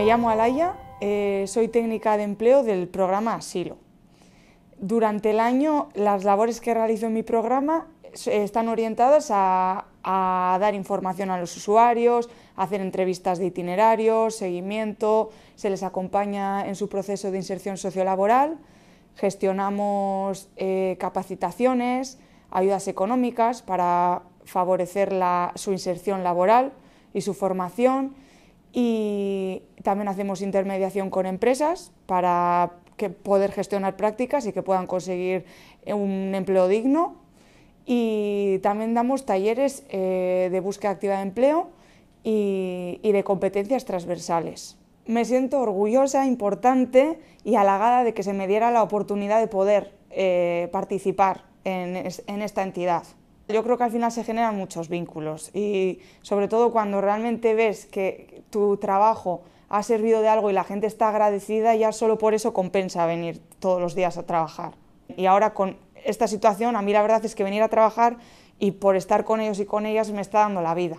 Me llamo Alaya, eh, soy técnica de empleo del programa Asilo. Durante el año, las labores que realizo en mi programa eh, están orientadas a, dar información a los usuarios, hacer entrevistas de itinerarios, seguimiento, se les acompaña en su proceso de inserción sociolaboral, gestionamos eh, capacitaciones, ayudas económicas para favorecer su inserción laboral y su formación y también hacemos intermediación con empresas para que poder gestionar prácticas y que puedan conseguir eh, un empleo digno. Y también damos talleres eh, de búsqueda activa de empleo y, de competencias transversales. Me siento orgullosa, importante y halagada de que se me diera la oportunidad de poder eh, participar en esta entidad. Yo creo que al final se generan muchos vínculos y sobre todo cuando realmente ves que tu trabajo ha servido de algo y la gente está agradecida, ya solo por eso compensa venir todos los días a trabajar. Y ahora con esta situación, a mí la verdad es que venir a trabajar y por estar con ellos y con ellas me está dando la vida.